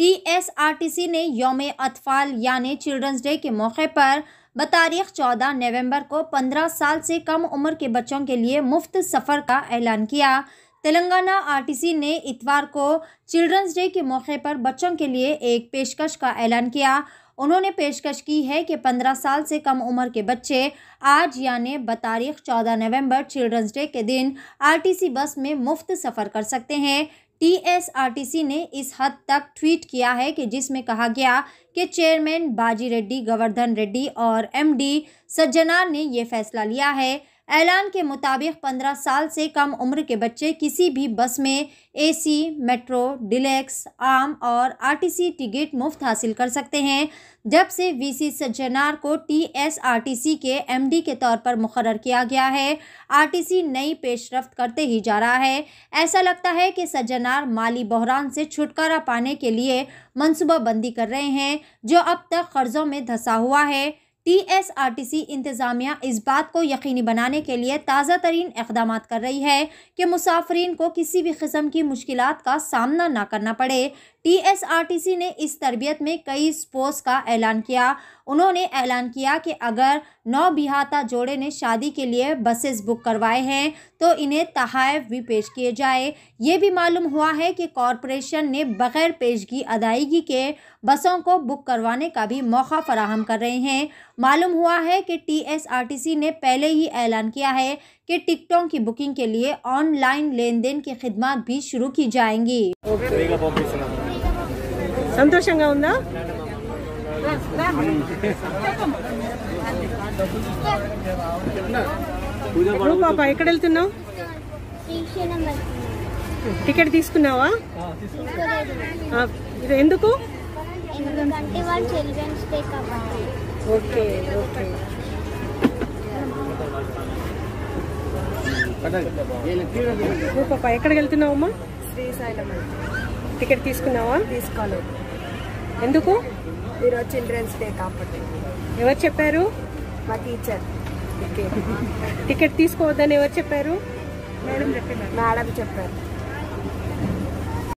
TSRTC ने योम अतफाल यानी चिल्ड्रंस डे के मौके पर बतारीख चौदह नवंबर को पंद्रह साल से कम उम्र के बच्चों के लिए मुफ्त सफ़र का ऐलान किया तेलंगाना आरटीसी ने इतवार को चिल्ड्रंस डे के मौके पर बच्चों के लिए एक पेशकश का ऐलान किया उन्होंने पेशकश की है कि 15 साल से कम उम्र के बच्चे आज यानि बतारीख 14 नवंबर चिल्ड्रंस डे के दिन आरटीसी बस में मुफ्त सफ़र कर सकते हैं टीएसआरटीसी ने इस हद तक ट्वीट किया है कि जिसमें कहा गया कि चेयरमैन बाजी रेड्डी गोवर्धन रेड्डी और एमडी सज्जनार ने यह फैसला लिया है ऐलान के मुताबिक पंद्रह साल से कम उम्र के बच्चे किसी भी बस में एसी, मेट्रो डिलेक्स आम और आरटीसी टिकट मुफ्त हासिल कर सकते हैं जब से वीसी सज्जनार को टीएसआरटीसी के एमडी के तौर पर मुकर किया गया है आरटीसी नई पेशरफ करते ही जा रहा है ऐसा लगता है कि सज्जनार माली बहरान से छुटकारा पाने के लिए मनसूबाबंदी कर रहे हैं जो अब तक कर्जों में धंसा हुआ है टीएसआरटीसी इंतज़ामिया इस बात को यकीनी बनाने के लिए ताज़ा तरीन इकदाम कर रही है कि मुसाफरीन को किसी भी किस्म की मुश्किल का सामना ना करना पड़े टीएसआरटीसी ने इस तरबियत में कई स्पोर्ट्स का ऐलान किया उन्होंने ऐलान किया कि अगर नौ बिहाता जोड़े ने शादी के लिए बसेस बुक करवाए हैं तो इन्हें तहाइफ भी पेश किए जाए ये भी मालूम हुआ है कि कॉरपोरेशन ने बगैर पेशगी अदायगी के बसों को बुक करवाने का भी मौका फराहम कर रहे हैं मालूम हुआ है कि टीएसआरटीसी ने पहले ही ऐलान किया है कि टिकटों की बुकिंग के लिए ऑनलाइन लेन देन की खिदमत भी शुरू की जाएंगी సంతోషంగా ఉందా నువ్వు పాప ఎక్కడ వెళ్తున్నావు టికెట్ తీసుకున్నావా ఇది ఎందుకు ఓకే ఓకే ఎక్కడికి వెళ్తున్నావు అమ్మా శ్రీశైలం టికెట్ తీసుకున్నావా తీసుకోలేదు ఎందుకు ఈరోజు చిల్డ్రన్స్ డే కాబట్టి ఎవరు చెప్పారు మా టీచర్ టికెట్ తీసుకోవద్దని ఎవరు చెప్పారు మేడం చెప్పారు మేడం చెప్పారు